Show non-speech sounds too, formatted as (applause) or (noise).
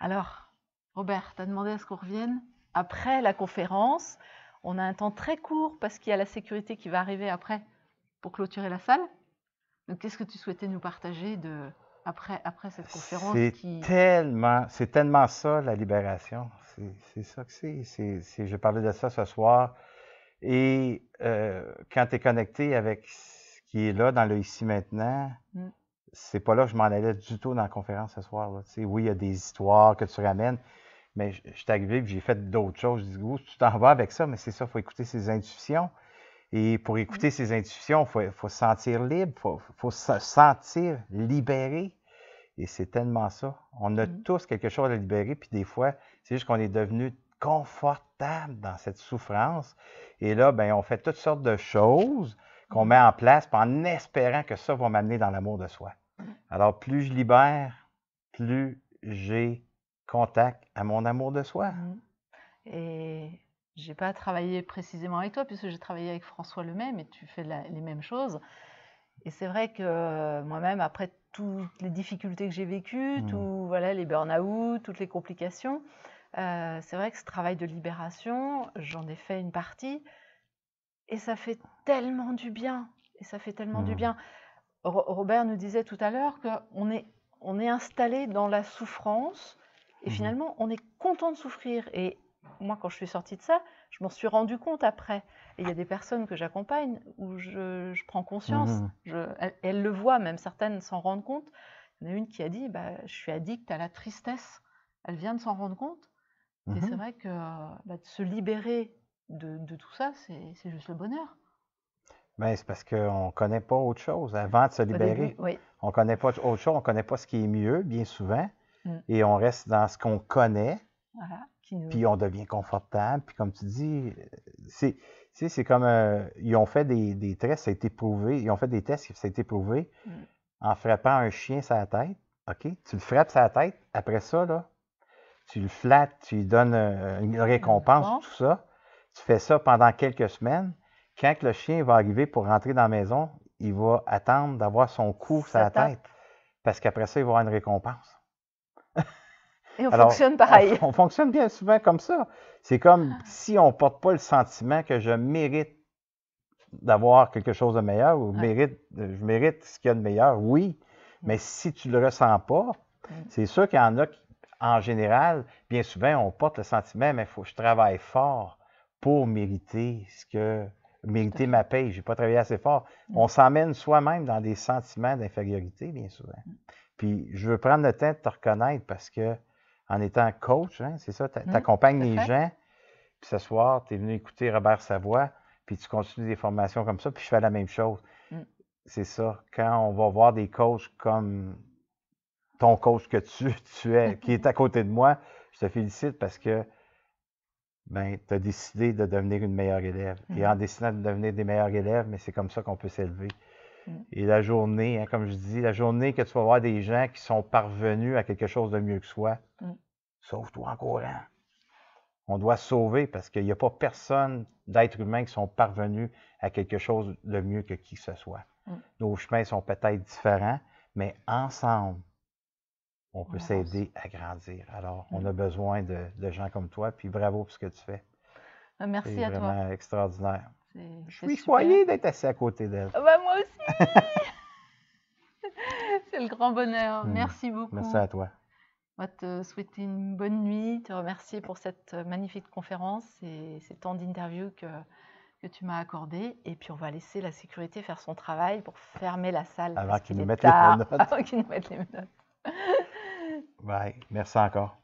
Alors, Robert, tu as demandé à ce qu'on revienne après la conférence. On a un temps très court parce qu'il y a la sécurité qui va arriver après pour clôturer la salle. Donc, qu'est-ce que tu souhaitais nous partager après, cette conférence C'est tellement, ça la libération. C'est ça que c'est. Je parlais de ça ce soir. Et euh, quand tu es connecté avec ce qui est là dans le ici maintenant, mm c'est pas là que je m'en allais du tout dans la conférence ce soir. Là. Oui, il y a des histoires que tu ramènes, mais je, suis arrivé et j'ai fait d'autres choses. Je dis, tu t'en vas avec ça, mais c'est ça, il faut écouter ses intuitions. Et pour mm-hmm. écouter ses intuitions, il faut, se sentir libre, il faut, se sentir libéré. Et c'est tellement ça. On a mm-hmm. tous quelque chose à libérer, puis des fois, c'est juste qu'on est devenu confortable dans cette souffrance. Et là, ben, on fait toutes sortes de choses qu'on met en place, en espérant que ça va m'amener dans l'amour de soi. Alors, plus je libère, plus j'ai contact à mon amour de soi. Mmh. Et je n'ai pas travaillé précisément avec toi, puisque j'ai travaillé avec François Lemay, et tu fais les mêmes choses. Et c'est vrai que euh, moi-même, après toutes les difficultés que j'ai vécues, mmh. tout, voilà, les burn-out, toutes les complications, euh, c'est vrai que ce travail de libération, j'en ai fait une partie. Et ça fait tellement du bien. Et ça fait tellement du mmh. bien. Robert nous disait tout à l'heure qu'on est, on est installé dans la souffrance. Et mmh finalement, on est content de souffrir. Et moi, quand je suis sortie de ça, je m'en suis rendu compte après. Et il y a des personnes que j'accompagne où je, prends conscience. Mmh elles, le voient, même certaines s'en rendent compte. Il y en a une qui a dit bah, Je suis addicte à la tristesse. Elle vient de s'en rendre compte. Et c'est vrai que euh, bah, se libérer de tout ça, c'est juste le bonheur. Bien, c'est parce qu'on ne connaît pas autre chose avant de se libérer. On ne connaît pas autre chose, on ne connaît pas ce qui est mieux, bien souvent. Mm. Et on reste dans ce qu'on connaît. Ah, Puis on devient confortable. Puis comme tu dis, c'est, comme. Euh, ils ont fait des, tests, ça a été prouvé. Ils ont fait des tests, ça a été prouvé. Mm. En frappant un chien sa tête, OK? Tu le frappes sa tête. Après ça, là, tu le flattes, tu lui donnes euh, une récompense, tout ça. Tu fais ça pendant quelques semaines quand le chien va arriver pour rentrer dans la maison, il va attendre d'avoir son cou sur la tête. Parce qu'après ça, il va avoir une récompense. Et on fonctionne pareil. On, fonctionne bien souvent comme ça. C'est comme ah. si on ne porte pas le sentiment que je mérite d'avoir quelque chose de meilleur ou mérite, je mérite ce qu'il y a de meilleur, oui. Mm. Mais si tu ne le ressens pas, mm. c'est sûr qu'il y en a qui, en général, bien souvent, on porte le sentiment, mais il faut que je travaille fort pour mériter ce que mériter ma paye, j'ai pas travaillé assez fort. Mm. On s'emmène soi-même dans des sentiments d'infériorité, bien souvent. Mm. Puis je veux prendre le temps de te reconnaître parce que en étant coach, hein, c'est ça, tu mm. accompagnes les gens. Puis ce soir, tu es venu écouter Robert Savoie, puis tu continues des formations comme ça, puis je fais la même chose. C'est ça. Quand on va voir des coachs comme ton coach que tu, (laughs) tu es, qui est à côté de moi, je te félicite parce que ben, tu as décidé de devenir une meilleure élève. Et en mm. décidant de devenir des meilleurs élèves, mais c'est comme ça qu'on peut s'élever. Mm. Et la journée, hein, comme je dis, la journée que tu vas voir des gens qui sont parvenus à quelque chose de mieux que soi, mm. sauve-toi en courant. On doit sauver parce qu'il n'y a pas personne d'être humain qui sont parvenus à quelque chose de mieux que qui que ce soit. Nos chemins sont peut-être différents, mais ensemble, on peut s'aider à grandir. Alors, on mm. a besoin de, gens comme toi, puis bravo pour ce que tu fais. Ah, merci à toi. C'est vraiment extraordinaire. Je suis choyée d'être assis à côté d'elle. Ah, ben, moi aussi! (laughs) C'est le grand bonheur. Mm. Merci beaucoup. Merci à toi. On va te souhaiter une bonne nuit, te remercier pour cette euh, magnifique conférence et ces temps d'interview que, que tu m'as accordé. Et puis, on va laisser la sécurité faire son travail pour fermer la salle. Avant qu'ils nous, mettent les menottes. (laughs) Avant qu'ils nous mettent les menottes. Bye. Merci encore.